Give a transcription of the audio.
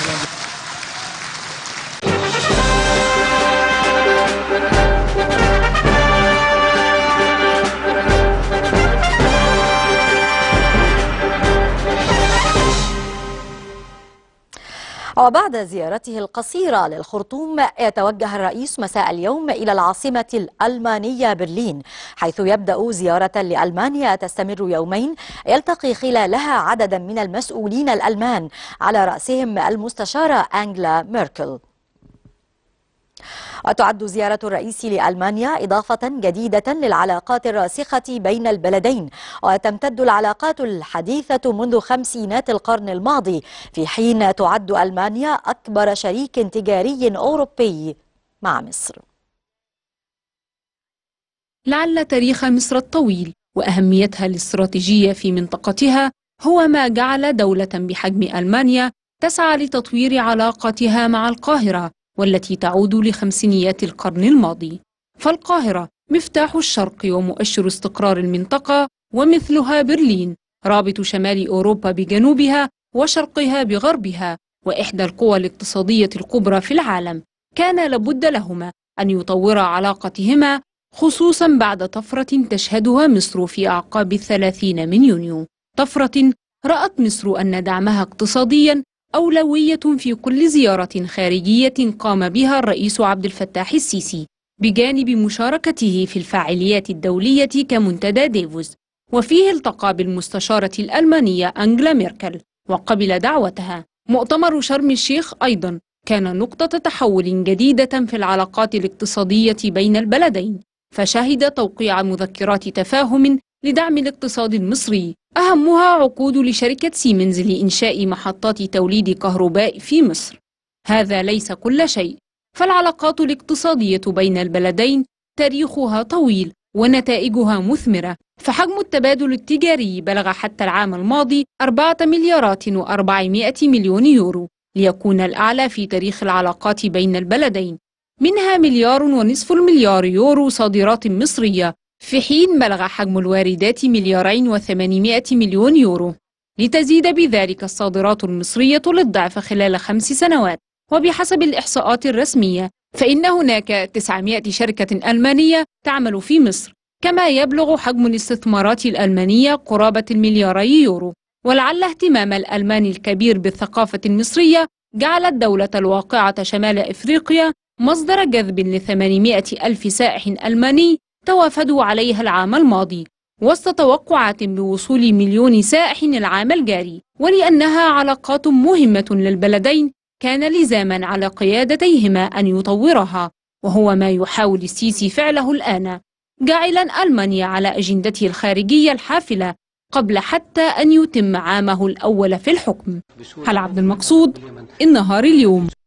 Thank you. وبعد زيارته القصيرة للخرطوم يتوجه الرئيس مساء اليوم إلى العاصمة الألمانية برلين حيث يبدأ زيارة لألمانيا تستمر يومين يلتقي خلالها عددا من المسؤولين الألمان على رأسهم المستشارة أنجلا ميركل وتعد زيارة الرئيس لألمانيا إضافة جديدة للعلاقات الراسخة بين البلدين وتمتد العلاقات الحديثة منذ خمسينات القرن الماضي في حين تعد ألمانيا أكبر شريك تجاري أوروبي مع مصر لعل تاريخ مصر الطويل وأهميتها الاستراتيجية في منطقتها هو ما جعل دولة بحجم ألمانيا تسعى لتطوير علاقتها مع القاهرة والتي تعود لخمسينيات القرن الماضي فالقاهرة مفتاح الشرق ومؤشر استقرار المنطقة ومثلها برلين رابط شمال أوروبا بجنوبها وشرقها بغربها وإحدى القوى الاقتصادية الكبرى في العالم كان لابد لهما أن يطورا علاقتهما خصوصا بعد طفرة تشهدها مصر في أعقاب الثلاثين من يونيو طفرة رأت مصر أن دعمها اقتصاديا أولوية في كل زيارة خارجية قام بها الرئيس عبد الفتاح السيسي بجانب مشاركته في الفعاليات الدولية كمنتدى ديفوز وفيه التقى بالمستشارة الألمانية أنجلا ميركل وقبل دعوتها مؤتمر شرم الشيخ أيضا كان نقطة تحول جديدة في العلاقات الاقتصادية بين البلدين فشهد توقيع مذكرات تفاهم لدعم الاقتصاد المصري أهمها عقود لشركة سيمنز لإنشاء محطات توليد كهرباء في مصر هذا ليس كل شيء فالعلاقات الاقتصادية بين البلدين تاريخها طويل ونتائجها مثمرة فحجم التبادل التجاري بلغ حتى العام الماضي 4 مليارات و400 مليون يورو ليكون الأعلى في تاريخ العلاقات بين البلدين منها مليار ونصف المليار يورو صادرات مصرية في حين بلغ حجم الواردات مليارين وثمانمائة مليون يورو لتزيد بذلك الصادرات المصرية للضعف خلال خمس سنوات وبحسب الإحصاءات الرسمية فإن هناك 900 شركة ألمانية تعمل في مصر كما يبلغ حجم الاستثمارات الألمانية قرابة الملياري يورو ولعل اهتمام الألمان الكبير بالثقافة المصرية جعل الدولة الواقعة شمال إفريقيا مصدر جذب ل 800 ألف سائح ألماني توافدوا عليها العام الماضي وسط توقعات بوصول مليون سائح العام الجاري ولأنها علاقات مهمة للبلدين كان لزاما على قيادتيهما أن يطورها وهو ما يحاول السيسي فعله الآن جاعلا ألمانيا على أجندته الخارجية الحافلة قبل حتى أن يتم عامه الأول في الحكم هل عبد المقصود النهار اليوم